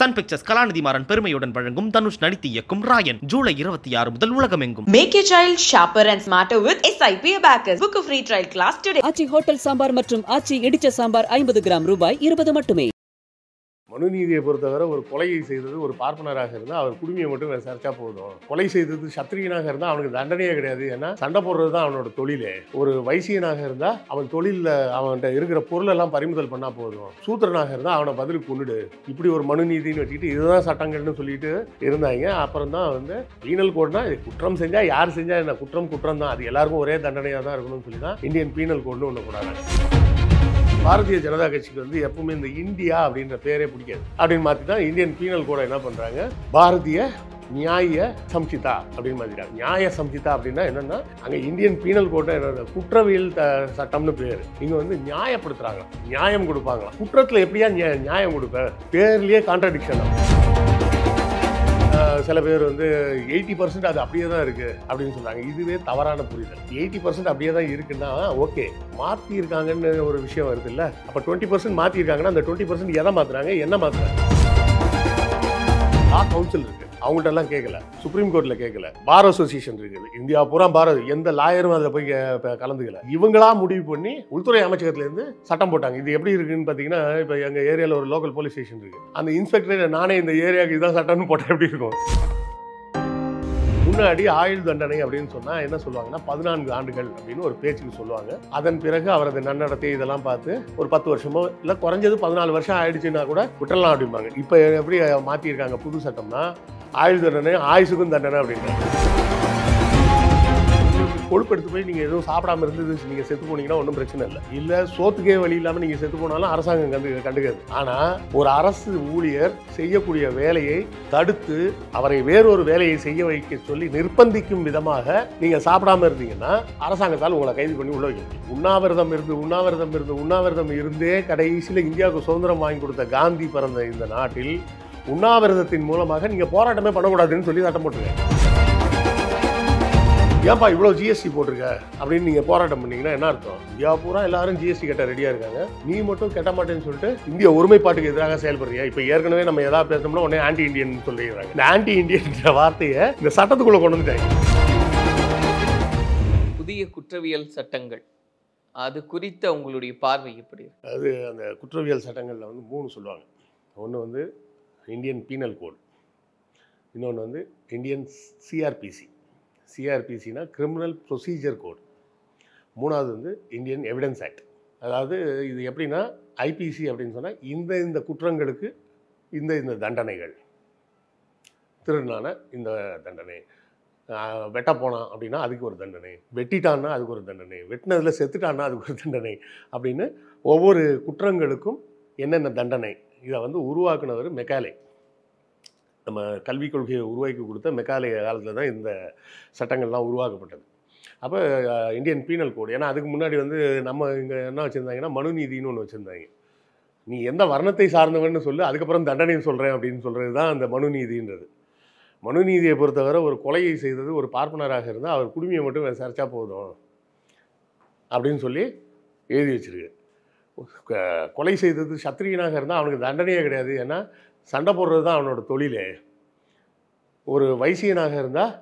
Sun pictures கலாநிதி மாறன் பெருமையுடன் வழங்கும் தனுஷ் நடித்து இயக்கும் ராயன் ஜூலை இருபத்தி ஆறு முதல் உலகமெங்கும் make your child sharper and smarter with SIP abacus book free trial class today Aachi hotel sambar மற்றும் ஆச்சி இடிச்ச சாம்பார் ஐம்பது கிராம் ரூபாய் இருபது மட்டுமே மனுநீதியை பொறுத்தவரை ஒரு கொலையை செய்தது ஒரு பார்ப்பனராக இருந்தால் அவர் குடுமையை மட்டும் விசாரிச்சா போதும் கொலை செய்தது சத்திரியனாக இருந்தால் அவனுக்கு தண்டனையே கிடையாது ஏன்னா சண்டை போடுறது தான் அவனோட தொழிலே ஒரு வைசியனாக இருந்தால் அவன் தொழிலில் அவன்கிட்ட இருக்கிற பொருளெல்லாம் பறிமுதல் பண்ணால் போதும் சூத்திரனாக இருந்தால் அவனை பதிலுக்கு கொண்டுடு இப்படி ஒரு மனுநீதின்னு வச்சுக்கிட்டு இதுதான் சட்டங்கள்னு சொல்லிட்டு இருந்தாங்க அப்புறம் தான் வந்து பீனல் கோட்னா இது குற்றம் செஞ்சால் யார் செஞ்சால் என்ன குற்றம் குற்றம் தான் அது எல்லாருக்கும் ஒரே தண்டனையாக தான் இருக்கணும்னு சொல்லி தான் இந்தியன் பீனல் கோட்னு ஒன்று கூடாது பாரதிய ஜனதா கட்சிக்கு வந்து எப்பவுமே இந்த இந்தியா அப்படின்ற பேரே பிடிக்காது அப்படின்னு மாத்தி தான் இந்தியன் பீனல் கூட என்ன பண்ணுறாங்க பாரதிய நியாய சம்சிதா அப்படின்னு மாதிரிறாங்க நியாய சம்சிதா அப்படின்னா என்னன்னா அங்கே இந்தியன் பீனல் கோட்டை என்னோட குற்றவியல் சட்டம்னு பேர் இங்கே வந்து நியாயப்படுத்துறாங்களா நியாயம் கொடுப்பாங்களா குற்றத்தில் எப்படியா நியாயம் கொடுப்பேன் பேர்லேயே கான்ட்ரடிக்ஷன் சில பேர் வந்து எயிட்டி பர்சன்ட் அது அப்படியே தான் இருக்குது அப்படின்னு சொல்கிறாங்க இதுவே தவறான புரிதல் எயிட்டி பர்சன்ட் அப்படியே தான் இருக்குன்னா ஓகே மாற்றிருக்காங்கன்னு ஒரு விஷயம் வருது இல்லை அப்போ டுவெண்ட்டி பர்சன்ட் மாற்றிருக்காங்கன்னா அந்த டுவெண்ட்டி பர்சன்ட் எதை மாற்றுறாங்க என்ன மாற்றுறாங்க கவுன்சில் இருக்குது அவங்கள்ட்ட கேட்கல சுப்ரீம் கோர்ட்டில் கேட்கல பார் அசோசியேஷன் இருக்குது இந்தியா பூரா பார் எந்த லாயரும் அதில் போய் கலந்துக்கல இவங்களா முடிவு பண்ணி உள்துறை அமைச்சகத்திலேருந்து சட்டம் போட்டாங்க இது எப்படி இருக்குன்னு பார்த்தீங்கன்னா இப்போ எங்கள் ஏரியாவில் ஒரு லோக்கல் போலீஸ் ஸ்டேஷன் இருக்குது அந்த இன்ஸ்பெக்டர் நானே இந்த ஏரியாவுக்கு இதுதான் சட்டம்னு போட்டால் எப்படி இருக்கும் முன்னாடி ஆயுள் தண்டனை அப்படின்னு சொன்னால் என்ன சொல்லுவாங்கன்னா பதினான்கு ஆண்டுகள் அப்படின்னு ஒரு பேச்சுக்கு சொல்லுவாங்க அதன் பிறகு அவரது நன்னடத்தை இதெல்லாம் பார்த்து ஒரு பத்து வருஷமோ இல்லை குறைஞ்சது பதினாலு வருஷம் ஆயிடுச்சுன்னா கூட விட்டலாம் அப்படிம்பாங்க இப்போ எப்படி மாற்றிருக்காங்க புது சட்டம்னா ஆயுள் தண்டனை ஆயுசுக்கும் தண்டனை அப்படின்னு கொழுப்பு எடுத்து போய் நீங்கள் எதுவும் சாப்பிடாம இருந்து நீங்கள் செத்து போனீங்கன்னா ஒன்றும் பிரச்சனை இல்லை இல்லை சோத்துக்கே வழி இல்லாமல் நீங்கள் செத்து போனாலும் அரசாங்கம் கண்டு கண்டுக்காது ஆனால் ஒரு அரசு ஊழியர் செய்யக்கூடிய வேலையை தடுத்து அவரை வேறொரு வேலையை செய்ய வைக்க சொல்லி நிர்பந்திக்கும் விதமாக நீங்கள் சாப்பிடாம இருந்தீங்கன்னா அரசாங்கத்தால் உங்களை கைது பண்ணி உள்ள வைக்க உண்ணாவிரதம் இருந்து உண்ணாவிரதம் இருந்து உண்ணாவிரதம் இருந்தே கடைசியில் இந்தியாவுக்கு சுதந்திரம் வாங்கி கொடுத்த காந்தி பிறந்த இந்த நாட்டில் உண்ணாவிரதத்தின் மூலமாக நீங்கள் போராட்டமே பண்ணக்கூடாதுன்னு சொல்லி சட்டம் போட்டுருக்கேன் ஏன்பா இவ்வளோ ஜிஎஸ்டி போட்டிருக்க அப்படின்னு நீங்கள் போராட்டம் பண்ணீங்கன்னா என்ன அர்த்தம் இந்தியா பூரா எல்லாரும் ஜிஎஸ்டி கட்ட ரெடியாக இருக்காங்க நீ மட்டும் கட்ட மாட்டேன்னு சொல்லிட்டு இந்திய ஒருமைப்பாட்டுக்கு எதிராக செயல்படுறியா இப்போ ஏற்கனவே நம்ம எதாவது பேசணும்னா உடனே ஆன்டி இண்டியன் சொல்லிடுறாங்க இந்த ஆன்டி இண்டியன்ற வார்த்தையை இந்த சட்டத்துக்குள்ளே கொண்டு வந்துட்டாங்க புதிய குற்றவியல் சட்டங்கள் அது குறித்த உங்களுடைய பார்வை எப்படி அது அந்த குற்றவியல் சட்டங்களில் வந்து மூணு சொல்லுவாங்க ஒன்று வந்து இந்தியன் பீனல் கோட் இன்னொன்று வந்து இந்தியன் சிஆர்பிசி சிஆர்பிசினா கிரிமினல் ப்ரொசீஜர் கோட் மூணாவது வந்து இந்தியன் எவிடன்ஸ் ஆக்ட் அதாவது இது எப்படின்னா ஐபிசி அப்படின்னு சொன்னால் இந்த இந்த குற்றங்களுக்கு இந்த இந்த தண்டனைகள் திருடினான இந்த தண்டனை வெட்ட போனான் அப்படின்னா அதுக்கு ஒரு தண்டனை வெட்டிட்டான்னா அதுக்கு ஒரு தண்டனை வெட்டினதில் செத்துட்டான்னா அதுக்கு ஒரு தண்டனை அப்படின்னு ஒவ்வொரு குற்றங்களுக்கும் என்னென்ன தண்டனை இதை வந்து உருவாக்குனவர் மெக்காலே நம்ம கல்விக் கொள்கையை உருவாக்கி கொடுத்த மெக்காலய காலத்தில் தான் இந்த சட்டங்கள்லாம் உருவாக்கப்பட்டது அப்போ இந்தியன் பீனல் கோடு ஏன்னா அதுக்கு முன்னாடி வந்து நம்ம இங்கே என்ன வச்சுருந்தாங்கன்னா மனு நீதினு ஒன்று வச்சுருந்தாங்க நீ எந்த வர்ணத்தை சார்ந்தவன்னு சொல்லு அதுக்கப்புறம் தண்டனையும் சொல்கிறேன் அப்படின்னு சொல்கிறது தான் அந்த மனு நீதின்றது மனு நீதியை பொறுத்தவரை ஒரு கொலையை செய்தது ஒரு பார்ப்பனராக இருந்தால் அவர் குடுமையை மட்டும் சரிச்சா போதும் அப்படின்னு சொல்லி எழுதி வச்சிருக்கு கொலை செய்தது சத்திரியனாக இருந்தால் அவனுக்கு தண்டனையே கிடையாது ஏன்னா சண்டை போடுறது தான் அவனோட தொழிலே ஒரு வைசியனாக இருந்தால்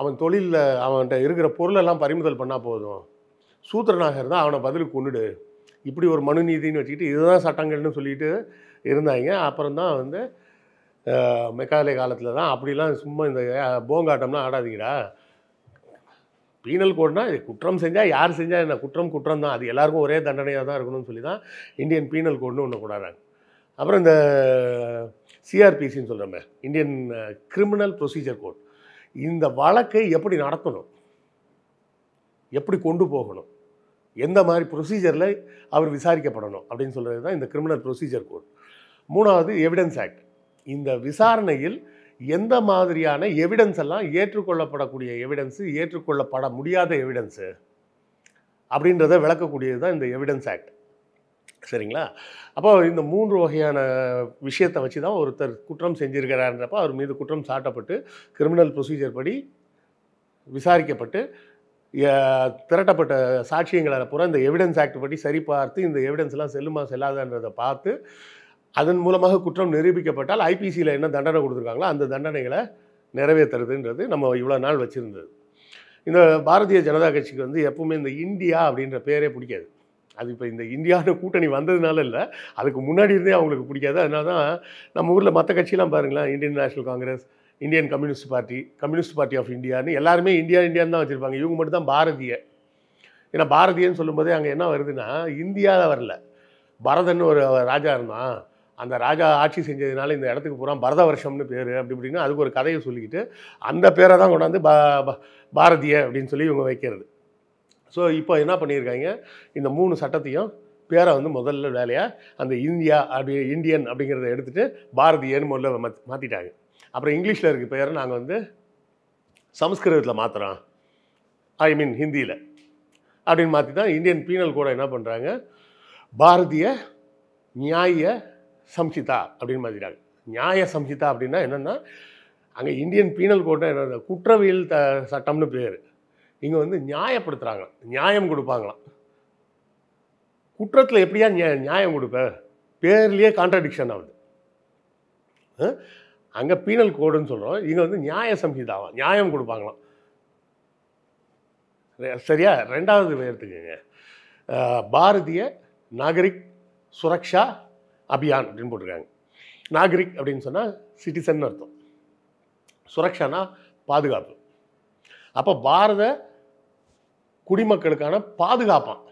அவன் தொழிலில் அவன்கிட்ட இருக்கிற பொருளெல்லாம் பறிமுதல் பண்ணால் போதும் சூத்திரனாக இருந்தால் அவனை பதிலுக்கு கொண்டுடு இப்படி ஒரு மனு நீதினு வச்சுக்கிட்டு இதுதான் சட்டங்கள்னு சொல்லிட்டு இருந்தாங்க அப்புறம் தான் வந்து மெக்காலே காலத்தில் தான் அப்படிலாம் சும்மா இந்த போங்காட்டம்லாம் ஆடாதீங்கடா பீனல் கோட்னால் இது குற்றம் செஞ்சால் யார் செஞ்சால் என்ன குற்றம் குற்றம் தான் அது எல்லாருக்கும் ஒரே தண்டனையாக தான் இருக்கணும்னு சொல்லி தான் இந்தியன் பீனல் கோட்னு ஒன்று கொண்டாடுறாங்க அப்புறம் இந்த சிஆர்பிசின்னு சொல்கிறோமே இந்தியன் கிரிமினல் ப்ரொசீஜர் கோட் இந்த வழக்கை எப்படி நடத்தணும் எப்படி கொண்டு போகணும் எந்த மாதிரி ப்ரொசீஜரில் அவர் விசாரிக்கப்படணும் அப்படின்னு சொல்கிறது தான் இந்த கிரிமினல் ப்ரொசீஜர் கோட் மூணாவது எவிடன்ஸ் ஆக்ட் இந்த விசாரணையில் எந்த மாதிரியான எவிடன்ஸ் எல்லாம் ஏற்றுக்கொள்ளப்படக்கூடிய எவிடன்ஸு ஏற்றுக்கொள்ளப்பட முடியாத எவிடன்ஸு அப்படின்றத விளக்கக்கூடியது தான் இந்த எவிடன்ஸ் ஆக்ட் சரிங்களா அப்போ இந்த மூன்று வகையான விஷயத்தை வச்சு தான் ஒருத்தர் குற்றம் செஞ்சுருக்கிறாருன்றப்ப அவர் மீது குற்றம் சாட்டப்பட்டு கிரிமினல் ப்ரொசீஜர் படி விசாரிக்கப்பட்டு திரட்டப்பட்ட சாட்சியங்களால் பூரா இந்த எவிடன்ஸ் ஆக்ட் படி சரிபார்த்து இந்த எவிடன்ஸ்லாம் செல்லுமா செல்லாதான்றதை பார்த்து அதன் மூலமாக குற்றம் நிரூபிக்கப்பட்டால் ஐபிசியில் என்ன தண்டனை கொடுத்துருக்காங்களோ அந்த தண்டனைகளை நிறைவேற்றுறதுன்றது நம்ம இவ்வளோ நாள் வச்சுருந்தது இந்த பாரதிய ஜனதா கட்சிக்கு வந்து எப்பவுமே இந்த இந்தியா அப்படின்ற பேரே பிடிக்காது அது இப்போ இந்த இந்தியாவில் கூட்டணி வந்ததுனால இல்லை அதுக்கு முன்னாடி இருந்தே அவங்களுக்கு பிடிக்காது அதனால தான் நம்ம ஊரில் மற்ற கட்சியெலாம் பாருங்களேன் Indian National Congress Indian Communist Party Communist Party of இந்தியான்னு எல்லாருமே இந்தியா இந்தியான்னு தான் வச்சுருப்பாங்க இவங்க மட்டும் தான் பாரதிய ஏன்னா பாரதியன்னு சொல்லும்போதே அங்கே என்ன வருதுன்னா இந்தியாவில் வரல பரதன்னு ஒரு ராஜா இருந்தான் அந்த ராஜா ஆட்சி செஞ்சதுனால இந்த இடத்துக்கு பூரா பரத வருஷம்னு பேர் அப்படி இப்படின்னு அதுக்கு ஒரு கதையை சொல்லிக்கிட்டு அந்த பேரை தான் கொண்டாந்து பா பாரதிய அப்படின்னு சொல்லி இவங்க வைக்கிறது ஸோ இப்போ என்ன பண்ணியிருக்காங்க இந்த மூணு சட்டத்தையும் பேரை வந்து முதல்ல வேலையாக அந்த இந்தியா அப்படி இந்தியன் அப்படிங்கிறத எடுத்துகிட்டு பாரதியன்னு முதல்ல மாத் மாற்றிட்டாங்க அப்புறம் இங்கிலீஷில் இருக்க பேரை நாங்கள் வந்து சமஸ்கிருதத்தில் மாற்றுறோம் ஐ மீன் ஹிந்தியில் அப்படின்னு மாற்றி தான் இந்தியன் பீனல் கூட என்ன பண்ணுறாங்க பாரதிய நியாய சம்சிதா அப்படின்னு மாற்றிட்டாங்க நியாய சம்சிதா அப்படின்னா என்னென்னா அங்கே இந்தியன் பீனல் கோட்டை என்ன குற்றவியல் த சட்டம்னு பேர் இங்கே வந்து நியாயப்படுத்துகிறாங்க நியாயம் கொடுப்பாங்களாம் குற்றத்தில் எப்படியா நியாயம் கொடுப்ப பேர்லேயே கான்ட்ரடிக்ஷன் ஆகுது அங்கே பீனல் கோடுன்னு சொல்கிறோம் இங்கே வந்து நியாய சம்ஹிதாவா நியாயம் கொடுப்பாங்களாம் சரியா ரெண்டாவது எடுத்துக்கோங்க பாரதிய நாகரிக் சுரக்ஷா அபியான் அப்படின்னு போட்டிருக்காங்க நாகரிக் அப்படின்னு சொன்னால் சிட்டிசன் அர்த்தம் சுரக்ஷானா பாதுகாப்பு அப்போ பாரத குடிமக்களுக்கான பாதுகாப்பான்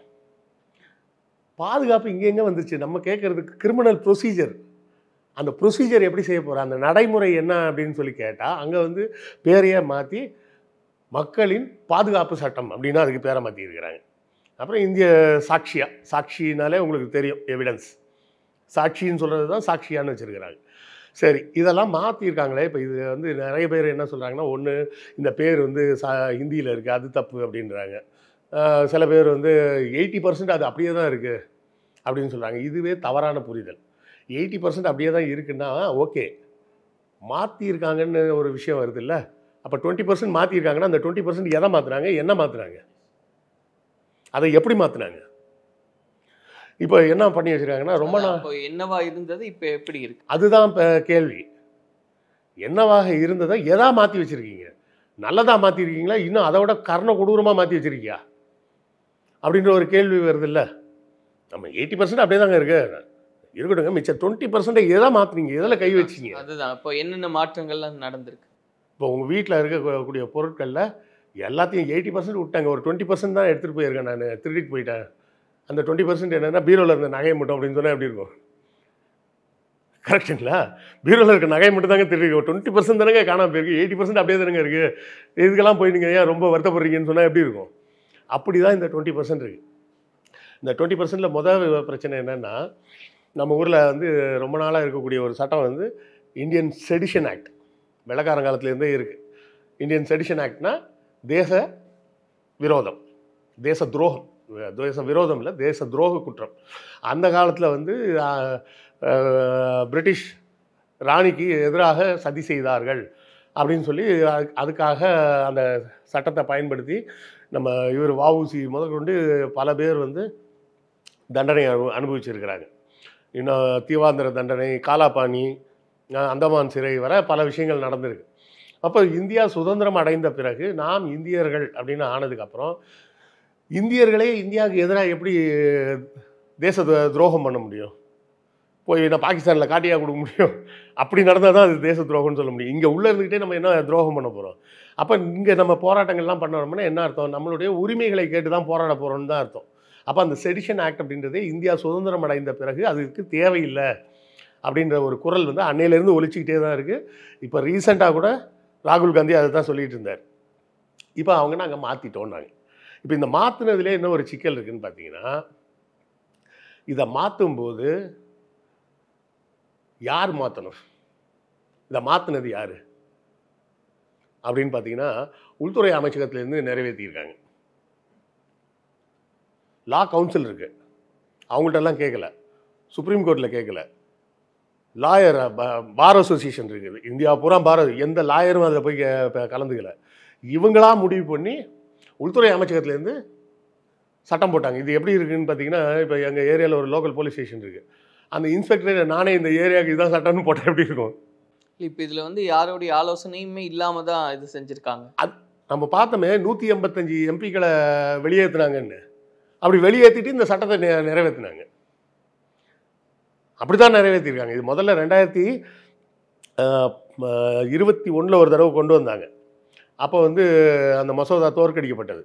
பாதுகாப்பு இங்கே எங்கே வந்துச்சு நம்ம கேட்குறதுக்கு கிரிமினல் ப்ரொசீஜர் அந்த ப்ரொசீஜர் எப்படி செய்ய போகிறோம் அந்த நடைமுறை என்ன அப்படின்னு சொல்லி கேட்டால் அங்கே வந்து பேரையே மாற்றி மக்களின் பாதுகாப்பு சட்டம் அப்படின்னா அதுக்கு பேரை மாற்றி இருக்கிறாங்க அப்புறம் இந்திய சாட்சியா சாட்சினாலே உங்களுக்கு தெரியும் எவிடன்ஸ் சாட்சின்னு சொல்கிறது தான் சாட்சியான்னு வச்சுருக்கிறாங்க சரி இதெல்லாம் மாற்றிருக்காங்களே இப்போ இது வந்து நிறைய பேர் என்ன சொல்கிறாங்கன்னா ஒன்று இந்த பேர் வந்து ச ஹிந்தியில் இருக்குது அது தப்பு அப்படின்றாங்க சில பேர் வந்து எயிட்டி பர்சன்ட் அது அப்படியே தான் இருக்குது அப்படின்னு சொல்கிறாங்க இதுவே தவறான புரிதல் எயிட்டி பர்சன்ட் அப்படியே தான் இருக்குன்னா ஓகே மாற்றிருக்காங்கன்னு ஒரு விஷயம் வருது இல்லை அப்போ டுவெண்ட்டி பர்சன்ட் மாற்றிருக்காங்கன்னா அந்த டுவெண்ட்டி பர்சன்ட் எதை மாற்றுறாங்க என்ன மாற்றுறாங்க அதை எப்படி மாற்றினாங்க இப்போ என்ன பண்ணி வச்சுருக்காங்கன்னா ரொம்ப நான் என்னவா இருந்தது இப்போ எப்படி இருக்கு அதுதான் இப்போ கேள்வி என்னவாக இருந்ததை எதா மாற்றி வச்சுருக்கீங்க நல்லதாக மாற்றிருக்கீங்களா இன்னும் அதை விட கர்ண கொடூரமாக மாற்றி வச்சுருக்கியா அப்படின்ற ஒரு கேள்வி வருது இல்லை நம்ம எயிட்டி பர்சன்ட் அப்படியே தாங்க இருக்கு இருக்கட்டும் மிச்சம் டுவெண்ட்டி பர்சன்டேஜ் எதை மாற்றுறீங்க எதில் கை வச்சிங்க அதுதான் இப்போ என்னென்ன மாற்றங்கள்லாம் நடந்திருக்கு இப்போ உங்கள் வீட்டில் இருக்கக்கூடிய பொருட்களில் எல்லாத்தையும் எயிட்டி பர்சன்ட் விட்டாங்க ஒரு டுவெண்ட்டி பர்சன்ட் தான் எடுத்துகிட்டு போயிருக்கேன் நான் திருடிட்டு போயிட்டேன் அந்த டுவெண்ட்டி பர்சன்ட் என்னென்னா பீரோவில் இருந்த நகையை மட்டும் அப்படின்னு சொன்னால் எப்படி இருக்கும் கரெக்டுங்களா பீரோவில் இருக்க நகை மட்டும் தாங்க தெரியும் டுவெண்ட்டி பர்சன்ட் தானே காணாமல் போயிருக்கு எயிட்டி பர்சன்ட் அப்படியே தானே இருக்குது இதுக்கெல்லாம் போய் நீங்கள் ஏன் ரொம்ப வருத்தப்படுறீங்கன்னு சொன்னால் எப்படி இருக்கும் அப்படி தான் இந்த டுவெண்ட்டி பர்சன்ட் இருக்குது இந்த டுவெண்ட்டி பர்சன்ட்டில் முதல் பிரச்சனை என்னென்னா நம்ம ஊரில் வந்து ரொம்ப நாளாக இருக்கக்கூடிய ஒரு சட்டம் வந்து இந்தியன் செடிஷன் ஆக்ட் வெள்ளக்காரங்காலத்துலேருந்தே இருக்குது இந்தியன் செடிஷன் ஆக்ட்னா தேச விரோதம் தேச துரோகம் தேச விரோதம் இல்லை தேச துரோக குற்றம் அந்த காலத்தில் வந்து பிரிட்டிஷ் ராணிக்கு எதிராக சதி செய்தார்கள் அப்படின்னு சொல்லி அதுக்காக அந்த சட்டத்தை பயன்படுத்தி நம்ம இவர் வஉசி முதற்கொண்டு பல பேர் வந்து தண்டனை அனு அனுபவிச்சிருக்கிறாங்க இன்னும் தீவாந்திர தண்டனை காலாபாணி அந்தமான் சிறை வர பல விஷயங்கள் நடந்திருக்கு அப்போ இந்தியா சுதந்திரம் அடைந்த பிறகு நாம் இந்தியர்கள் அப்படின்னு ஆனதுக்கப்புறம் இந்தியர்களே இந்தியாவுக்கு எதிராக எப்படி தேச துரோகம் பண்ண முடியும் போய் நான் பாகிஸ்தானில் காட்டியாக கொடுக்க முடியும் அப்படி நடந்தால் தான் அது தேச துரோகம்னு சொல்ல முடியும் இங்கே உள்ளே இருந்துக்கிட்டே நம்ம என்ன துரோகம் பண்ண போகிறோம் அப்போ இங்கே நம்ம போராட்டங்கள்லாம் பண்ணணும்னா என்ன அர்த்தம் நம்மளுடைய உரிமைகளை கேட்டு தான் போராட போகிறோம்னு தான் அர்த்தம் அப்போ அந்த செடிஷன் ஆக்ட் அப்படின்றதே இந்தியா சுதந்திரம் அடைந்த பிறகு அதுக்கு தேவையில்லை அப்படின்ற ஒரு குரல் வந்து அன்னையிலேருந்து ஒழிச்சிக்கிட்டே தான் இருக்குது இப்போ ரீசெண்டாக கூட ராகுல் காந்தி அதை தான் சொல்லிகிட்டு இருந்தார் இப்போ அவங்க நாங்கள் மாற்றிட்டோம் நாங்கள் இப்போ இந்த மாற்றுனதுலேயே என்ன ஒரு சிக்கல் இருக்குதுன்னு பார்த்தீங்கன்னா இதை மாற்றும் போது யார் மாற்றணும் இதை மாற்றினது யார் அப்படின்னு பார்த்தீங்கன்னா உள்துறை அமைச்சகத்திலேருந்து நிறைவேற்றியிருக்காங்க லா கவுன்சில் இருக்குது அவங்கள்டெல்லாம் கேட்கல சுப்ரீம் கோர்ட்டில் கேட்கல லாயர் பார் அசோசியேஷன் இருக்குது இந்தியா பூரா பார எந்த லாயரும் அதில் போய் கலந்துக்கல இவங்களா முடிவு பண்ணி உள்துறை அமைச்சகத்துலேருந்து சட்டம் போட்டாங்க இது எப்படி இருக்குதுன்னு பார்த்தீங்கன்னா இப்போ எங்கள் ஏரியாவில் ஒரு லோக்கல் போலீஸ் ஸ்டேஷன் இருக்குது அந்த இன்ஸ்பெக்டரை நானே இந்த ஏரியாவுக்கு இதுதான் சட்டம்னு போட்டால் எப்படி இருக்கும் இப்போ இதில் வந்து யாரோடைய ஆலோசனையுமே இல்லாமல் தான் இது செஞ்சுருக்காங்க அது நம்ம பார்த்தோமே நூற்றி எண்பத்தஞ்சு எம்பிக்களை வெளியேற்றினாங்கன்னு அப்படி வெளியேற்றிட்டு இந்த சட்டத்தை நிறைவேற்றினாங்க அப்படி தான் நிறைவேற்றிருக்காங்க இது முதல்ல ரெண்டாயிரத்தி இருபத்தி ஒன்றில் ஒரு தடவை கொண்டு வந்தாங்க அப்போ வந்து அந்த மசோதா தோற்கடிக்கப்பட்டது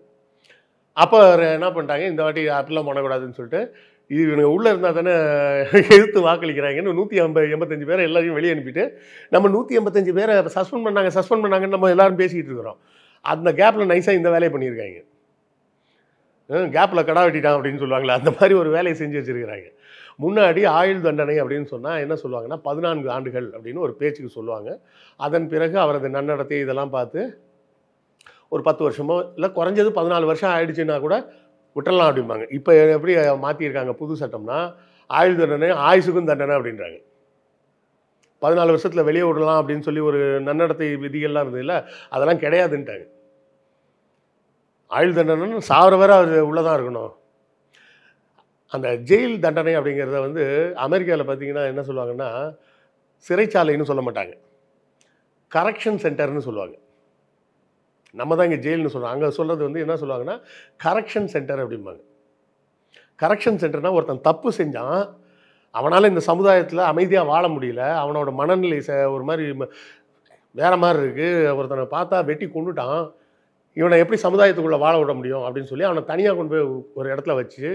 அப்போ என்ன பண்ணிட்டாங்க இந்த வாட்டி அப்படிலாம் பண்ணக்கூடாதுன்னு சொல்லிட்டு இது இவங்க உள்ளே இருந்தால் தானே எதிர்த்து வாக்களிக்கிறாங்கன்னு நூற்றி ஐம்பது எண்பத்தஞ்சு பேரை எல்லாரையும் வெளியே அனுப்பிட்டு நம்ம நூற்றி எண்பத்தஞ்சு பேரை சஸ்பெண்ட் பண்ணாங்க சஸ்பெண்ட் பண்ணாங்கன்னு நம்ம எல்லாரும் பேசிக்கிட்டு இருக்கிறோம் அந்த கேப்பில் நைஸாக இந்த வேலையை பண்ணியிருக்காங்க கேப்பில் கடா வெட்டிட்டாங்க அப்படின்னு சொல்லுவாங்களே அந்த மாதிரி ஒரு வேலையை செஞ்சு வச்சுருக்கிறாங்க முன்னாடி ஆயுள் தண்டனை அப்படின்னு சொன்னால் என்ன சொல்லுவாங்கன்னா பதினான்கு ஆண்டுகள் அப்படின்னு ஒரு பேச்சுக்கு சொல்லுவாங்க அதன் பிறகு அவரது நன்னடத்தை இதெல்லாம் பார்த்து ஒரு பத்து வருஷமோ இல்லை குறைஞ்சது பதினாலு வருஷம் ஆகிடுச்சுன்னா கூட விட்டுறலாம் அப்படிம்பாங்க இப்போ எப்படி மாற்றிருக்காங்க புது சட்டம்னா ஆயுள் தண்டனை ஆயுசுக்கும் தண்டனை அப்படின்றாங்க பதினாலு வருஷத்தில் வெளியே விடலாம் அப்படின்னு சொல்லி ஒரு நன்னடத்தை விதிகள்லாம் இருந்தது இல்லை அதெல்லாம் கிடையாதுன்ட்டாங்க ஆயுள் தண்டனைன்னு சாவர வேற அது உள்ளே தான் இருக்கணும் அந்த ஜெயில் தண்டனை அப்படிங்கிறத வந்து அமெரிக்காவில் பார்த்தீங்கன்னா என்ன சொல்லுவாங்கன்னா சிறைச்சாலைன்னு சொல்ல மாட்டாங்க கரெக்ஷன் சென்டர்னு சொல்லுவாங்க நம்ம தான் இங்கே ஜெயில்னு சொல்கிறோம் அங்கே சொல்கிறது வந்து என்ன சொல்லுவாங்கன்னா கரெக்ஷன் சென்டர் அப்படிம்பாங்க கரெக்ஷன் சென்டர்னால் ஒருத்தன் தப்பு செஞ்சான் அவனால் இந்த சமுதாயத்தில் அமைதியாக வாழ முடியல அவனோட மனநிலை ச ஒரு மாதிரி வேறு மாதிரி இருக்குது ஒருத்தனை பார்த்தா வெட்டி கொண்டுட்டான் இவனை எப்படி சமுதாயத்துக்குள்ளே வாழ விட முடியும் அப்படின்னு சொல்லி அவனை தனியாக கொண்டு போய் ஒரு இடத்துல வச்சு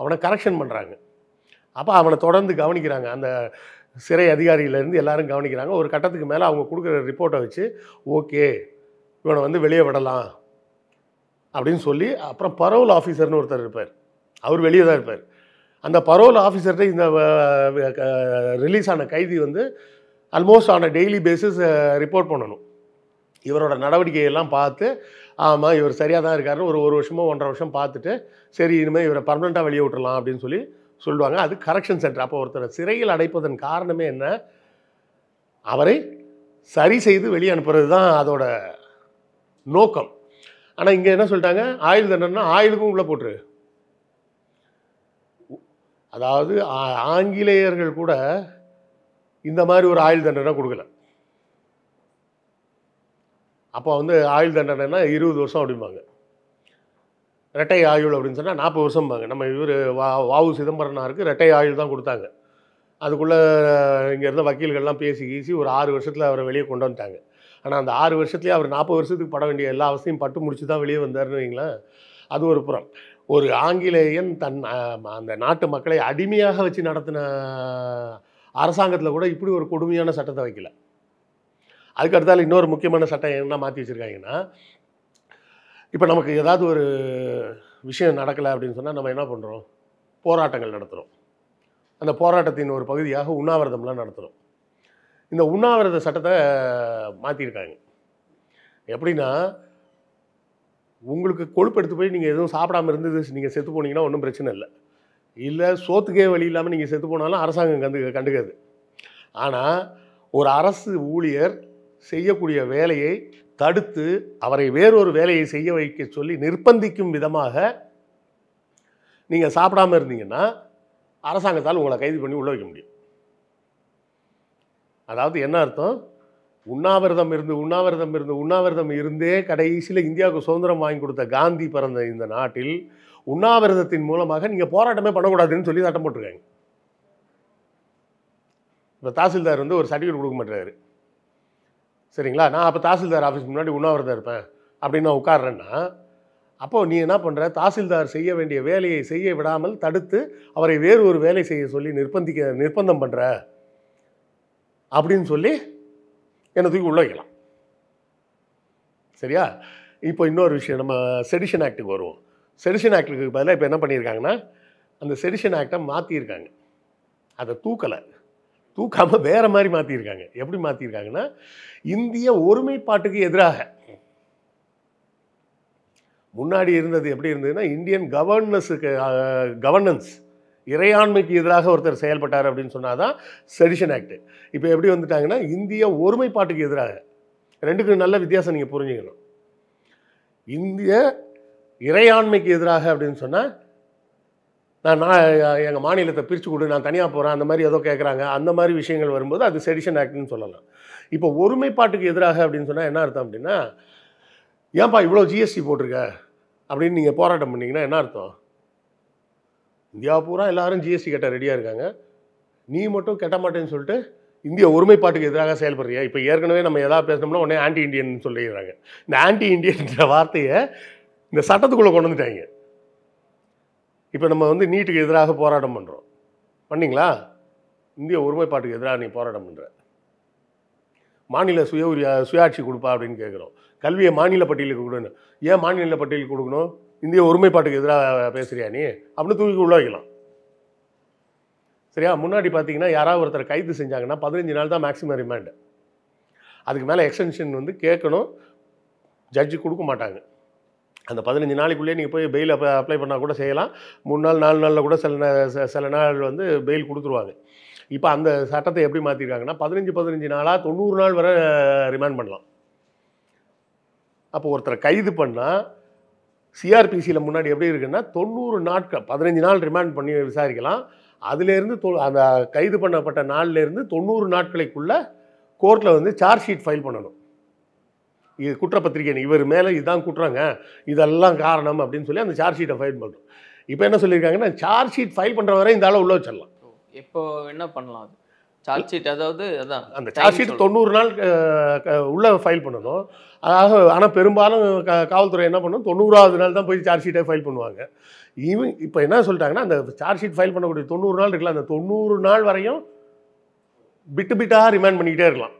அவனை கரெக்ஷன் பண்ணுறாங்க அப்போ அவனை தொடர்ந்து கவனிக்கிறாங்க அந்த சிறை அதிகாரியிலேருந்து எல்லாரும் கவனிக்கிறாங்க ஒரு கட்டத்துக்கு மேலே அவங்க கொடுக்குற ரிப்போர்ட்டை வச்சு ஓகே இவனை வந்து வெளியே விடலாம் அப்படின்னு சொல்லி அப்புறம் பரோல் ஆஃபீஸர்னு ஒருத்தர் இருப்பார் அவர் வெளியே தான் இருப்பார் அந்த பரோல் ஆஃபீஸர்கிட்ட இந்த ரிலீஸ் ஆன கைதி வந்து almost on a daily basis report பண்ணணும் இவரோட நடவடிக்கையெல்லாம் பார்த்து ஆமாம் இவர் சரியாக தான் இருக்காருன்னு ஒரு ஒரு வருஷமோ ஒன்றரை வருஷம் பார்த்துட்டு சரி இனிமேல் இவரை பர்மனெண்ட்டாக வெளியே விட்டுலாம் அப்படின்னு சொல்லி சொல்லுவாங்க அது கரெக்ஷன் சென்டர் அப்போ ஒருத்தர் சிறையில் அடைப்பதன் காரணமே என்ன அவரை சரி செய்து வெளியே அனுப்புறது தான் அதோட நோக்கம் ஆனால் இங்கே என்ன சொல்லிட்டாங்க ஆயுள் தண்டனைனா ஆயுளுக்கும் உள்ளே போட்டுரு அதாவது ஆங்கிலேயர்கள் கூட இந்த மாதிரி ஒரு ஆயுள் தண்டனை கொடுக்கல அப்போ வந்து ஆயுள் தண்டனைனா இருபது வருஷம் அப்படிம்பாங்க ரெட்டை ஆயுள் அப்படின்னு சொன்னால் நாற்பது வருஷம்பாங்க நம்ம இவர் வா வாவு இருக்குது ரெட்டை ஆயுள் தான் கொடுத்தாங்க அதுக்குள்ளே இங்கே இருந்த வக்கீல்கள்லாம் பேசி கீசி ஒரு ஆறு வருஷத்தில் அவரை வெளியே கொண்டு வந்துட்டாங்க ஆனால் அந்த ஆறு வருஷத்துலேயே அவர் நாற்பது வருஷத்துக்கு பட வேண்டிய எல்லா அவசியம் பட்டு முடிச்சு தான் வெளியே வந்தார்னு வைங்களேன் அது ஒரு புறம் ஒரு ஆங்கிலேயன் தன் அந்த நாட்டு மக்களை அடிமையாக வச்சு நடத்தின அரசாங்கத்தில் கூட இப்படி ஒரு கொடுமையான சட்டத்தை வைக்கல அதுக்கு இன்னொரு முக்கியமான சட்டம் என்ன மாற்றி வச்சுருக்காங்கன்னா இப்போ நமக்கு ஏதாவது ஒரு விஷயம் நடக்கலை அப்படின்னு சொன்னால் நம்ம என்ன பண்ணுறோம் போராட்டங்கள் நடத்துகிறோம் அந்த போராட்டத்தின் ஒரு பகுதியாக உண்ணாவிரதம்லாம் நடத்துகிறோம் இந்த உண்ணாவிரத சட்டத்தை மாற்றிருக்காங்க எப்படின்னா உங்களுக்கு கொழுப்பு எடுத்து போய் நீங்கள் எதுவும் சாப்பிடாமல் இருந்தது நீங்கள் செத்து போனீங்கன்னா ஒன்றும் பிரச்சனை இல்லை இல்லை சோத்துக்கே வழி இல்லாமல் நீங்கள் செத்து போனாலும் அரசாங்கம் கண்டு கண்டுக்காது ஆனால் ஒரு அரசு ஊழியர் செய்யக்கூடிய வேலையை தடுத்து அவரை வேறொரு வேலையை செய்ய வைக்க சொல்லி நிர்பந்திக்கும் விதமாக நீங்கள் சாப்பிடாமல் இருந்தீங்கன்னா அரசாங்கத்தால் உங்களை கைது பண்ணி உள்ள வைக்க முடியும் அதாவது என்ன அர்த்தம் உண்ணாவிரதம் இருந்து உண்ணாவிரதம் இருந்து உண்ணாவிரதம் இருந்தே கடைசியில் இந்தியாவுக்கு சுதந்திரம் வாங்கி கொடுத்த காந்தி பிறந்த இந்த நாட்டில் உண்ணாவிரதத்தின் மூலமாக நீங்கள் போராட்டமே பண்ணக்கூடாதுன்னு சொல்லி சட்டம் போட்டிருக்காங்க இப்போ தாசில்தார் வந்து ஒரு சர்டிஃபிகேட் கொடுக்க மாட்டேறாரு சரிங்களா நான் அப்போ தாசில்தார் ஆஃபீஸ் முன்னாடி உண்ணாவிரதம் இருப்பேன் அப்படின்னு நான் உட்காடுறேன்னா அப்போது நீ என்ன பண்ணுற தாசில்தார் செய்ய வேண்டிய வேலையை செய்ய விடாமல் தடுத்து அவரை வேறு ஒரு வேலை செய்ய சொல்லி நிர்பந்திக்க நிர்பந்தம் பண்ணுற அப்படின்னு சொல்லி என்னை தூக்கி உள்ள வைக்கலாம் சரியா இப்போ இன்னொரு விஷயம் நம்ம செடிஷன் ஆக்டுக்கு வருவோம் செடிஷன் ஆக்டுக்கு பதிலாக இப்போ என்ன பண்ணியிருக்காங்கன்னா அந்த செடிஷன் ஆக்டை மாற்றியிருக்காங்க அதை தூக்கலை தூக்காமல் வேறு மாதிரி மாற்றியிருக்காங்க எப்படி மாற்றியிருக்காங்கன்னா இந்திய ஒருமைப்பாட்டுக்கு எதிராக முன்னாடி இருந்தது எப்படி இருந்ததுன்னா இந்தியன் கவர்னஸுக்கு கவர்னன்ஸ் இறையாண்மைக்கு எதிராக ஒருத்தர் செயல்பட்டார் அப்படின்னு சொன்னால் தான் செடிஷன் ஆக்டு இப்போ எப்படி வந்துட்டாங்கன்னா இந்திய ஒருமைப்பாட்டுக்கு எதிராக ரெண்டுக்கும் நல்ல வித்தியாசம் நீங்கள் புரிஞ்சுக்கணும் இந்திய இறையாண்மைக்கு எதிராக அப்படின்னு சொன்னால் நான் நான் எங்கள் மாநிலத்தை பிரித்து கொடு நான் தனியாக போகிறேன் அந்த மாதிரி ஏதோ கேட்குறாங்க அந்த மாதிரி விஷயங்கள் வரும்போது அது செடிஷன் ஆக்டுன்னு சொல்லலாம் இப்போ ஒருமைப்பாட்டுக்கு எதிராக அப்படின்னு சொன்னால் என்ன அர்த்தம் அப்படின்னா ஏன்பா இவ்வளோ ஜிஎஸ்டி போட்டிருக்க அப்படின்னு நீங்கள் போராட்டம் பண்ணிங்கன்னா என்ன அர்த்தம் இந்தியா பூரா எல்லாரும் ஜிஎஸ்டி கட்ட ரெடியாக இருக்காங்க நீ மட்டும் கெட்ட மாட்டேன்னு சொல்லிட்டு இந்திய ஒருமைப்பாட்டுக்கு எதிராக செயல்படுறியா இப்போ ஏற்கனவே நம்ம எதாவது பேசணும்னா உடனே ஆன்டி இண்டியன் சொல்லிடுறாங்க இந்த ஆன்டி இண்டியன்ற வார்த்தையை இந்த சட்டத்துக்குள்ளே கொண்டு வந்துட்டாங்க இப்போ நம்ம வந்து நீட்டுக்கு எதிராக போராட்டம் பண்ணுறோம் பண்ணிங்களா இந்திய ஒருமைப்பாட்டுக்கு எதிராக நீ போராட்டம் பண்ணுற மாநில சுய உரிய சுயாட்சி கொடுப்பா அப்படின்னு கேட்குறோம் கல்வியை மாநில பட்டியலுக்கு கொடுக்கணும் ஏன் மாநில பட்டியலுக்கு கொடுக்கணும் இந்திய ஒருமைப்பாட்டுக்கு எதிராக பேசுகிறியா நீ அப்படின்னு தூக்கி உள்ள வைக்கலாம் சரியா முன்னாடி பார்த்தீங்கன்னா யாராவது ஒருத்தர் கைது செஞ்சாங்கன்னா பதினஞ்சு நாள் தான் மேக்ஸிமம் ரிமாண்டு அதுக்கு மேலே எக்ஸ்டென்ஷன் வந்து கேட்கணும் ஜட்ஜு கொடுக்க மாட்டாங்க அந்த பதினஞ்சு நாளைக்குள்ளேயே நீங்கள் போய் பெயில் அப்போ அப்ளை பண்ணால் கூட செய்யலாம் மூணு நாள் நாலு நாளில் கூட சில சில நாள் வந்து பெயில் கொடுத்துருவாங்க இப்போ அந்த சட்டத்தை எப்படி மாற்றிருக்காங்கன்னா பதினஞ்சு பதினஞ்சு நாளாக தொண்ணூறு நாள் வரை ரிமாண்ட் பண்ணலாம் அப்போ ஒருத்தரை கைது பண்ணால் சிஆர்பிசியில் முன்னாடி எப்படி இருக்குன்னா தொண்ணூறு நாட்கள் பதினஞ்சு நாள் ரிமாண்ட் பண்ணி விசாரிக்கலாம் அதுலேருந்து தொ அந்த கைது பண்ணப்பட்ட நாள்லேருந்து தொண்ணூறு நாட்களுக்குள்ளே கோர்ட்டில் வந்து சார்ஜ் ஷீட் ஃபைல் பண்ணணும் இது குற்றப்பத்திரிக்கை இவர் மேலே இதுதான் குற்றங்க இதெல்லாம் காரணம் அப்படின்னு சொல்லி அந்த சார்ஜ் ஷீட்டை ஃபைல் பண்ணுறோம் இப்போ என்ன சொல்லியிருக்காங்கன்னா சார்ஜ் ஷீட் ஃபைல் பண்ணுற வரை இந்த அளவு உள்ள வச்சிடலாம் இப்போ என்ன பண்ணலாம் சார்ஜ் ஷீட் அதாவது அதான் அந்த சார்ஜ் ஷீட் தொண்ணூறு நாள் உள்ளே ஃபைல் பண்ணணும் அதாவது ஆனால் பெரும்பாலும் க காவல்துறை என்ன பண்ணும் தொண்ணூறாவது நாள் தான் போய் சார்ஜ் ஷீட்டை ஃபைல் பண்ணுவாங்க ஈவன் இப்போ என்ன சொல்லிட்டாங்கன்னா அந்த சார்ஜ் ஷீட் ஃபைல் பண்ணக்கூடிய தொண்ணூறு நாள் இருக்கலாம் அந்த தொண்ணூறு நாள் வரையும் பிட்டு பிட்டாக ரிமாண்ட் பண்ணிக்கிட்டே இருக்கலாம்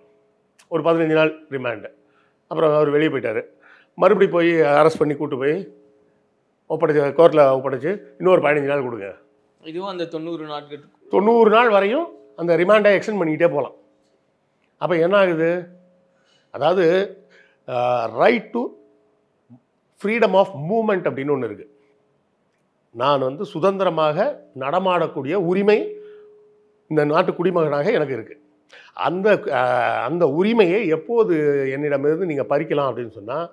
ஒரு பதினஞ்சு நாள் ரிமாண்டு அப்புறம் அவர் வெளியே போயிட்டார் மறுபடி போய் அரெஸ்ட் பண்ணி கூட்டு போய் ஒப்படைச்சு கோர்ட்டில் ஒப்படைச்சு இன்னொரு பதினஞ்சு நாள் கொடுங்க இதுவும் அந்த தொண்ணூறு நாட்கள் தொண்ணூறு நாள் வரையும் அந்த ரிமாண்டை எக்ஸ்டெண்ட் பண்ணிக்கிட்டே போகலாம் அப்போ என்ன ஆகுது அதாவது right to freedom of movement அப்படின்னு ஒன்று இருக்குது நான் வந்து சுதந்திரமாக நடமாடக்கூடிய உரிமை இந்த நாட்டு குடிமகனாக எனக்கு இருக்குது அந்த அந்த உரிமையை எப்போது என்னிடமிருந்து நீங்கள் பறிக்கலாம் அப்படின்னு சொன்னால்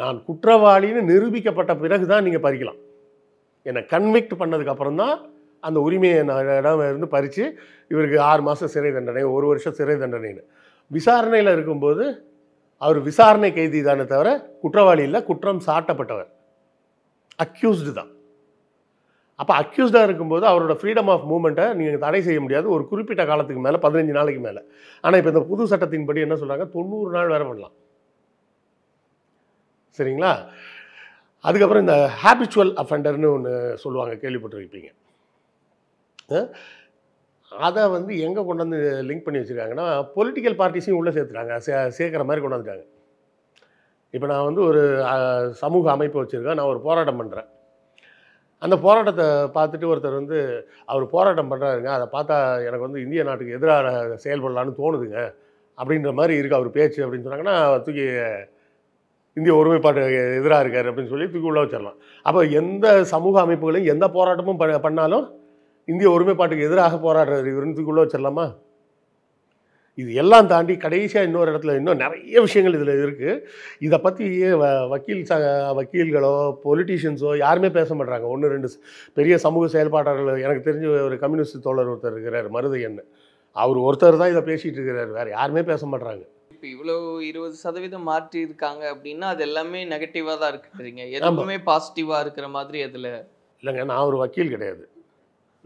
நான் குற்றவாளின்னு நிரூபிக்கப்பட்ட பிறகு தான் நீங்கள் பறிக்கலாம் என்னை கன்விக்ட் பண்ணதுக்கப்புறம் தான் அந்த உரிமையை நான் இடம் இருந்து பறித்து இவருக்கு ஆறு மாதம் சிறை தண்டனை ஒரு வருஷம் சிறை தண்டனைன்னு விசாரணையில் இருக்கும்போது அவர் விசாரணை கைதி தானே தவிர குற்றவாளி இல்லை குற்றம் சாட்டப்பட்டவர் அக்யூஸ்டு தான் அப்போ அக்யூஸ்டாக இருக்கும்போது அவரோட ஃப்ரீடம் ஆஃப் மூமெண்ட்டை நீங்கள் தடை செய்ய முடியாது ஒரு குறிப்பிட்ட காலத்துக்கு மேலே பதினஞ்சு நாளைக்கு மேலே ஆனால் இப்போ இந்த புது சட்டத்தின்படி என்ன சொல்கிறாங்க தொண்ணூறு நாள் வேறு பண்ணலாம் சரிங்களா அதுக்கப்புறம் இந்த ஹேபிச்சுவல் அஃபெண்டர்னு ஒன்று சொல்லுவாங்க கேள்விப்பட்டிருப்பீங்க அதை வந்து எங்கே கொண்டு வந்து லிங்க் பண்ணி வச்சுருக்காங்கன்னா பொலிட்டிக்கல் பார்ட்டிஸையும் உள்ளே சேர்த்துட்டாங்க சே சேர்க்குற மாதிரி கொண்டு வந்துட்டாங்க இப்போ நான் வந்து ஒரு சமூக அமைப்பு வச்சுருக்கேன் நான் ஒரு போராட்டம் பண்ணுறேன் அந்த போராட்டத்தை பார்த்துட்டு ஒருத்தர் வந்து அவர் போராட்டம் பண்ணுறாருங்க அதை பார்த்தா எனக்கு வந்து இந்திய நாட்டுக்கு எதிராக செயல்படலான்னு தோணுதுங்க அப்படின்ற மாதிரி இருக்குது அவர் பேச்சு அப்படின்னு சொன்னாங்கன்னா தூக்கி இந்திய ஒருமைப்பாட்டு எதிராக இருக்கார் அப்படின்னு சொல்லி தூக்கி உள்ள வச்சிடலாம் அப்போ எந்த சமூக அமைப்புகளையும் எந்த போராட்டமும் பண்ணாலும் இந்திய ஒருமைப்பாட்டுக்கு எதிராக போராடுறது இவருக்குள்ளே வச்சிடலாமா இது எல்லாம் தாண்டி கடைசியாக இன்னொரு இடத்துல இன்னும் நிறைய விஷயங்கள் இதில் இருக்குது இதை பற்றி வ வக்கீல் ச வக்கீல்களோ பொலிட்டீஷியன்ஸோ யாருமே பேச மாட்டாங்க ஒன்று ரெண்டு பெரிய சமூக செயல்பாட்டாளர்கள் எனக்கு தெரிஞ்ச ஒரு கம்யூனிஸ்ட் தோழர் ஒருத்தர் இருக்கிறார் என்ன அவர் ஒருத்தர் தான் இதை பேசிகிட்டு இருக்கிறார் வேறு யாருமே பேச மாட்டாங்க இப்போ இவ்வளோ இருபது சதவீதம் மாற்றி இருக்காங்க அப்படின்னா அது எல்லாமே நெகட்டிவாக தான் இருக்குறீங்க எதுவுமே பாசிட்டிவாக இருக்கிற மாதிரி அதில் இல்லைங்க நான் ஒரு வக்கீல் கிடையாது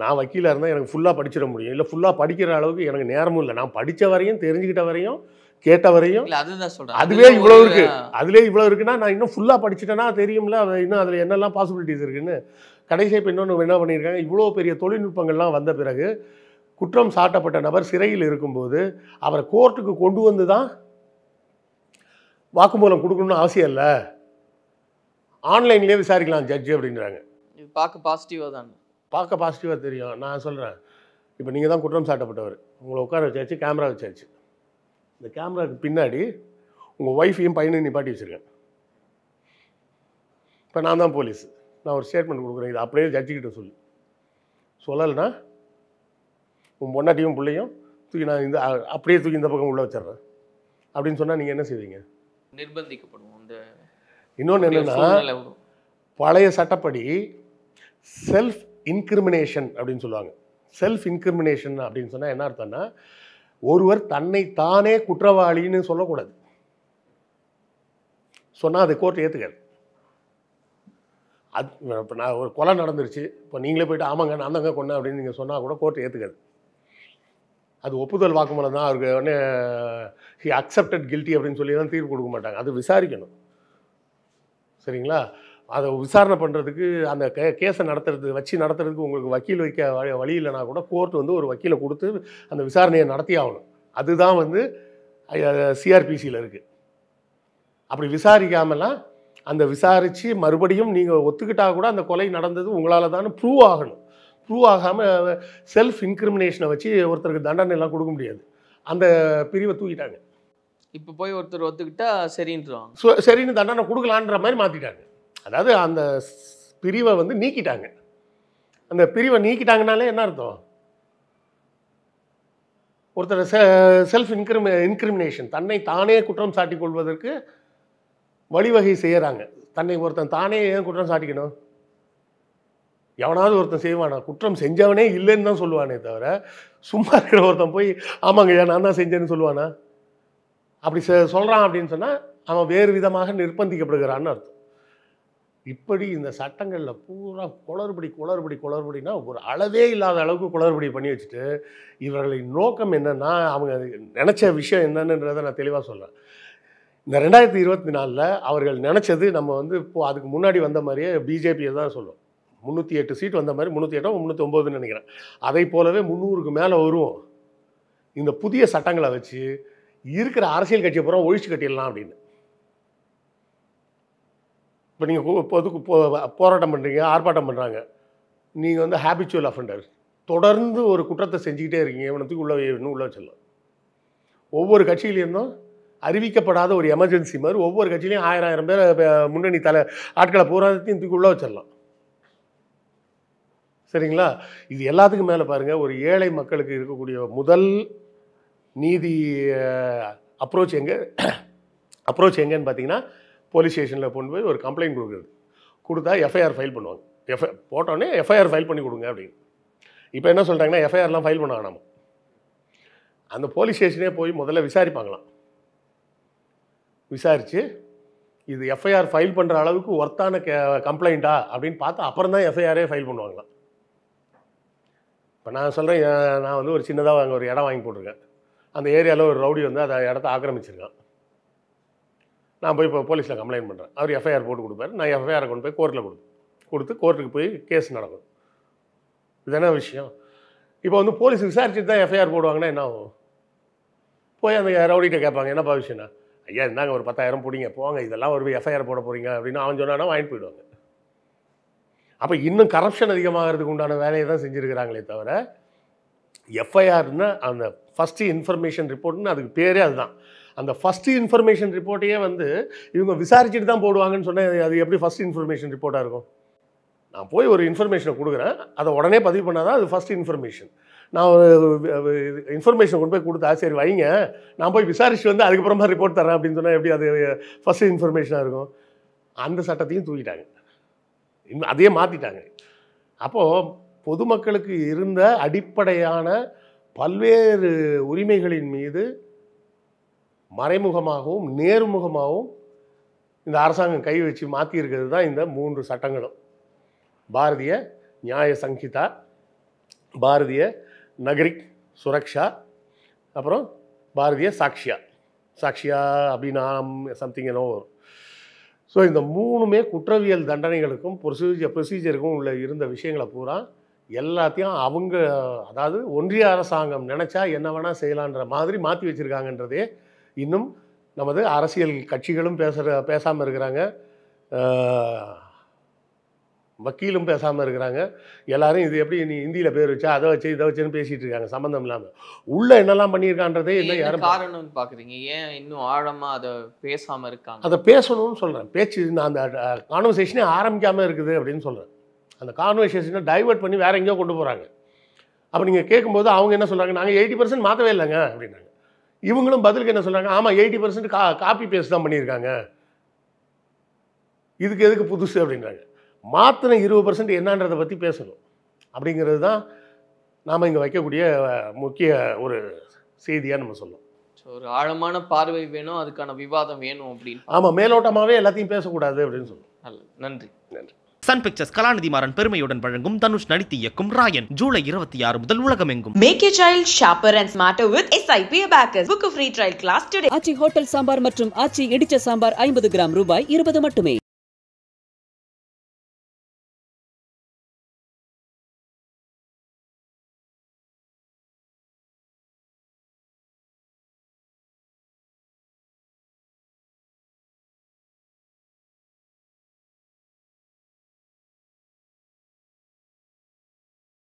நான் வக்கீலாக இருந்தால் எனக்கு ஃபுல்லாக படிச்சிட முடியும் இல்லை ஃபுல்லாக படிக்கிற அளவுக்கு எனக்கு நேரமும் இல்லை நான் படித்த வரையும் தெரிஞ்சுக்கிட்ட வரையும் கேட்ட வரையும் அதுதான் அதுவே இவ்வளோ இருக்குது அதுலேயே இவ்வளோ இருக்குன்னா நான் இன்னும் ஃபுல்லாக படிச்சுட்டேன்னா தெரியும்ல அது இன்னும் அதில் என்னெல்லாம் பாசிபிலிட்டிஸ் இருக்குன்னு கடைசியாக இப்போ இன்னொன்று என்ன பண்ணியிருக்காங்க இவ்வளோ பெரிய தொழில்நுட்பங்கள்லாம் வந்த பிறகு குற்றம் சாட்டப்பட்ட நபர் சிறையில் இருக்கும்போது அவரை கோர்ட்டுக்கு கொண்டு வந்து தான் வாக்குமூலம் கொடுக்கணும்னு அவசியம் இல்லை ஆன்லைன்லேயே விசாரிக்கலாம் ஜட்ஜு அப்படின்றாங்க இது பார்க்க பாசிட்டிவாக தான் பார்க்க பாசிட்டிவாக தெரியும் நான் சொல்கிறேன் இப்போ நீங்கள் தான் குற்றம் சாட்டப்பட்டவர் உங்களை உட்கார வச்சாச்சு கேமரா வச்சாச்சு இந்த கேமராவுக்கு பின்னாடி உங்கள் ஒய்ஃபையும் பையனையும் நிப்பாட்டி வச்சுருக்கேன் இப்போ நான் தான் போலீஸ் நான் ஒரு ஸ்டேட்மெண்ட் கொடுக்குறேன் இதை அப்படியே ஜட்ஜிக்கிட்ட சொல்லு சொல்லலைன்னா உன் பொண்டாட்டியும் பிள்ளையும் தூக்கி நான் இந்த அப்படியே தூக்கி இந்த பக்கம் உள்ளே வச்சிட்றேன் அப்படின்னு சொன்னால் நீங்கள் என்ன செய்வீங்க நிர்பந்திக்கப்படுவோம் இந்த இன்னொன்று என்னென்னா பழைய சட்டப்படி செல்ஃப் இன்கிரிமினேஷன் அப்படின்னு சொல்லுவாங்க செல்ஃப் இன்கிரிமினேஷன் அப்படின்னு சொன்னால் என்ன அர்த்தம்னா ஒருவர் தன்னை தானே குற்றவாளின்னு சொல்லக்கூடாது சொன்னால் அது கோர்ட் ஏற்றுக்காது அது இப்போ நான் ஒரு கொலை நடந்துருச்சு இப்போ நீங்களே போய்ட்டு ஆமாங்க நான் அந்தங்க கொண்டேன் அப்படின்னு நீங்கள் சொன்னால் கூட கோர்ட் ஏற்றுக்காது அது ஒப்புதல் வாக்குமூலம் தான் அவருக்கு உடனே ஹி அக்செப்டட் கில்ட்டி அப்படின்னு சொல்லி தான் தீர்ப்பு கொடுக்க மாட்டாங்க அது விசாரிக்கணும் சரிங்களா அதை விசாரணை பண்ணுறதுக்கு அந்த கே கேஸை நடத்துறது வச்சு நடத்துறதுக்கு உங்களுக்கு வக்கீல் வைக்க வழி இல்லைனா கூட கோர்ட் வந்து ஒரு வக்கீலை கொடுத்து அந்த விசாரணையை நடத்தி ஆகணும் அதுதான் வந்து சிஆர்பிசியில் இருக்குது அப்படி விசாரிக்காமலாம் அந்த விசாரித்து மறுபடியும் நீங்கள் ஒத்துக்கிட்டால் கூட அந்த கொலை நடந்தது உங்களால் தான் ப்ரூவ் ஆகணும் ப்ரூவ் ஆகாமல் செல்ஃப் இன்க்ரிமினேஷனை வச்சு ஒருத்தருக்கு தண்டனை எல்லாம் கொடுக்க முடியாது அந்த பிரிவை தூக்கிட்டாங்க இப்போ போய் ஒருத்தர் ஒத்துக்கிட்டா சரின்றான் சரின்னு தண்டனை கொடுக்கலான்ற மாதிரி மாற்றிட்டாங்க அதாவது அந்த பிரிவை வந்து நீக்கிட்டாங்க அந்த பிரிவை நீக்கிட்டாங்கனாலே என்ன அர்த்தம் ஒருத்தர் செ செல்ஃப் இன்க்ரிமி இன்க்ரிமினேஷன் தன்னை தானே குற்றம் சாட்டி கொள்வதற்கு வழிவகை செய்கிறாங்க தன்னை ஒருத்தன் தானே ஏன் குற்றம் சாட்டிக்கணும் எவனாவது ஒருத்தன் செய்வானா குற்றம் செஞ்சவனே இல்லைன்னு தான் சொல்லுவானே தவிர சும்மா இருக்கிற ஒருத்தன் போய் ஆமாங்க ஐயா நான் தான் செஞ்சேன்னு சொல்லுவானா அப்படி சொல்கிறான் அப்படின்னு சொன்னால் அவன் வேறு விதமாக நிர்பந்திக்கப்படுகிறான்னு அர்த்தம் இப்படி இந்த சட்டங்களில் பூரா குளறுபடி குளறுபடி குளறுபடினா ஒரு அளவே இல்லாத அளவுக்கு குளறுபடி பண்ணி வச்சுட்டு இவர்களின் நோக்கம் என்னென்னா அவங்க நினச்ச விஷயம் என்னென்னன்றதை நான் தெளிவாக சொல்கிறேன் இந்த ரெண்டாயிரத்தி இருபத்தி நாலில் அவர்கள் நினச்சது நம்ம வந்து இப்போது அதுக்கு முன்னாடி வந்த மாதிரியே பிஜேபியை தான் சொல்லும் முந்நூற்றி எட்டு சீட் வந்த மாதிரி முந்நூற்றி எட்டோ முந்நூற்றி நினைக்கிறேன் அதை போலவே முந்நூறுக்கு மேலே வரும் இந்த புதிய சட்டங்களை வச்சு இருக்கிற அரசியல் கட்சியை பூரா ஒழிச்சு கட்டிடலாம் அப்படின்னு இப்போ நீங்கள் பொதுக்கு போ போராட்டம் பண்ணுறீங்க ஆர்ப்பாட்டம் பண்ணுறாங்க நீங்கள் வந்து ஹேபிச்சுவல் அஃபண்டர் தொடர்ந்து ஒரு குற்றத்தை செஞ்சுக்கிட்டே இருக்கீங்க இவனத்துக்கு உள்ள இன்னும் உள்ள வச்சிடலாம் ஒவ்வொரு கட்சியிலேருந்தும் அறிவிக்கப்படாத ஒரு எமர்ஜென்சி மாதிரி ஒவ்வொரு கட்சியிலையும் ஆயிரம் ஆயிரம் பேர் முன்னணி தலை ஆட்களை போராட்டத்தையும் தூக்கி உள்ளே வச்சிடலாம் சரிங்களா இது எல்லாத்துக்கும் மேலே பாருங்கள் ஒரு ஏழை மக்களுக்கு இருக்கக்கூடிய முதல் நீதி அப்ரோச் எங்கே அப்ரோச் எங்கேன்னு பார்த்தீங்கன்னா போலீஸ் ஸ்டேஷனில் கொண்டு போய் ஒரு கம்ப்ளைண்ட் கொடுக்குறது கொடுத்தா எஃப்ஐஆர் ஃபைல் பண்ணுவாங்க எஃப்ஐ போட்டோடனே எஃப்ஐஆர் ஃபைல் பண்ணி கொடுங்க அப்படின்னு இப்போ என்ன சொல்கிறாங்கன்னா எஃப்ஐஆர்லாம் ஃபைல் பண்ண வேணாமா அந்த போலீஸ் ஸ்டேஷனே போய் முதல்ல விசாரிப்பாங்களாம் விசாரித்து இது எஃப்ஐஆர் ஃபைல் பண்ணுற அளவுக்கு ஒர்த்தான க கம்ப்ளைண்ட்டா அப்படின்னு பார்த்தா அப்புறம் தான் எஃப்ஐஆரே ஃபைல் பண்ணுவாங்களாம் இப்போ நான் சொல்கிறேன் நான் வந்து ஒரு சின்னதாக அங்கே ஒரு இடம் வாங்கி போட்டிருக்கேன் அந்த ஏரியாவில் ஒரு ரவுடி வந்து அதை இடத்த ஆக்கிரமிச்சிருக்கான் நான் போய் இப்போ போலீஸில் கம்ப்ளைண்ட் பண்ணுறேன் அவர் எஃப்ஐஆர் போட்டு கொடுப்பாரு நான் எஃப்ஐஆரை கொண்டு போய் கோர்ட்டில் கொடுப்பேன் கொடுத்து கோர்ட்டுக்கு போய் கேஸ் நடக்கும் இதுதான விஷயம் இப்போ வந்து போலீஸ் விசாரிச்சுட்டு தான் எஃப்ஐஆர் போடுவாங்கன்னா என்ன ஆகும் போய் அந்த ரவுடிகிட்ட கேட்பாங்க என்னப்பா விஷயம்னா ஐயா இருந்தாங்க ஒரு பத்தாயிரம் பிடிங்க போங்க இதெல்லாம் ஒரு எஃப்ஐஆர் போட போகிறீங்க அப்படின்னு அவன் சொன்னான்னா வாங்கிட்டு போயிடுவாங்க அப்போ இன்னும் கரப்ஷன் அதிகமாகிறதுக்கு உண்டான வேலையை தான் செஞ்சுருக்கிறாங்களே தவிர எஃப்ஐஆர்னு அந்த ஃபஸ்ட்டு இன்ஃபர்மேஷன் ரிப்போர்ட்னு அதுக்கு பேரே அதுதான் அந்த ஃபஸ்ட்டு இன்ஃபர்மேஷன் ரிப்போர்ட்டையே வந்து இவங்க விசாரிச்சுட்டு தான் போடுவாங்கன்னு சொன்னால் அது எப்படி ஃபஸ்ட் இன்ஃபர்மேஷன் ரிப்போர்ட்டாக இருக்கும் நான் போய் ஒரு இன்ஃபர்மேஷனை கொடுக்குறேன் அதை உடனே பதிவு பண்ணால் தான் அது ஃபஸ்ட் இன்ஃபர்மேஷன் நான் இன்ஃபர்மேஷன் கொண்டு போய் கொடுத்தா சரி வைங்க நான் போய் விசாரிச்சு வந்து அதுக்கப்புறமா ரிப்போர்ட் தரேன் அப்படின்னு சொன்னால் எப்படி அது ஃபஸ்ட் இன்ஃபர்மேஷனாக இருக்கும் அந்த சட்டத்தையும் தூக்கிட்டாங்க இன்னும் அதையே மாற்றிட்டாங்க அப்போது பொதுமக்களுக்கு இருந்த அடிப்படையான பல்வேறு உரிமைகளின் மீது மறைமுகமாகவும் நேர்முகமாகவும் இந்த அரசாங்கம் கை வச்சு மாற்றியிருக்கிறது தான் இந்த மூன்று சட்டங்களும் பாரதிய நியாய சங்கிதா பாரதிய நகரிக் சுரக்ஷா அப்புறம் பாரதிய சாக்ஷியா சாக்ஷியா அபிநாம் சம்திங் என்னவோ வரும் ஸோ இந்த மூணுமே குற்றவியல் தண்டனைகளுக்கும் ப்ரொசீஜர் ப்ரொசீஜருக்கும் உள்ள இருந்த விஷயங்களை பூரா எல்லாத்தையும் அவங்க அதாவது ஒன்றிய அரசாங்கம் நினச்சா என்ன வேணால் செய்யலான்ற மாதிரி மாற்றி வச்சுருக்காங்கன்றதே இன்னும் நமது அரசியல் கட்சிகளும் பேசுகிற பேசாமல் இருக்கிறாங்க வக்கீலும் பேசாமல் இருக்கிறாங்க எல்லாரும் இது எப்படி நீ இந்தியில் பேர் வச்சா அதை வச்சு இதை வச்சுன்னு பேசிகிட்டு இருக்காங்க சம்மந்தம் இல்லாமல் உள்ளே என்னெல்லாம் பண்ணியிருக்கான்றதே இல்லை யாரும் காரணம் பார்க்குறீங்க ஏன் இன்னும் ஆழமாக அதை பேசாமல் இருக்காங்க அதை பேசணும்னு சொல்கிறேன் பேச்சு நான் அந்த கான்வர்சேஷனே ஆரம்பிக்காமல் இருக்குது அப்படின்னு சொல்கிறேன் அந்த கான்வர்சேஷனை டைவெர்ட் பண்ணி வேற எங்கேயோ கொண்டு போகிறாங்க அப்போ நீங்கள் கேட்கும்போது அவங்க என்ன சொல்கிறாங்க நாங்கள் எயிட்டி பர்சன்ட் மாற்றவே இல்லைங்க அப்படின்னாங்க இவங்களும் பதிலுக்கு என்ன சொல்கிறாங்க ஆமாம் எயிட்டி பர்சன்ட் கா காப்பி பேஸ்ட் தான் பண்ணியிருக்காங்க இதுக்கு எதுக்கு புதுசு அப்படின்றாங்க மாத்தின இருபது பர்சன்ட் என்னன்றதை பற்றி பேசணும் அப்படிங்கிறது தான் நாம் இங்கே வைக்கக்கூடிய முக்கிய ஒரு செய்தியாக நம்ம சொல்லணும் ஒரு ஆழமான பார்வை வேணும் அதுக்கான விவாதம் வேணும் அப்படின்னு ஆமாம் மேலோட்டமாகவே எல்லாத்தையும் பேசக்கூடாது அப்படின்னு சொல்லணும் நன்றி நன்றி சன் பிக்சர்ஸ் மாறன் பெருமையுடன் வழங்கும் தனுஷ் நடித்து இயக்கும் ராயன் ஜூலை இருபத்தி ஆறு முதல் உலகமெங்கும் make a child sharper and smarter with SIP abacus book free trial class today Aachi hotel sambar மற்றும் ஆச்சி இடிச்ச சாம்பார் ஐம்பது கிராம் ரூபாய் இருபது மட்டுமே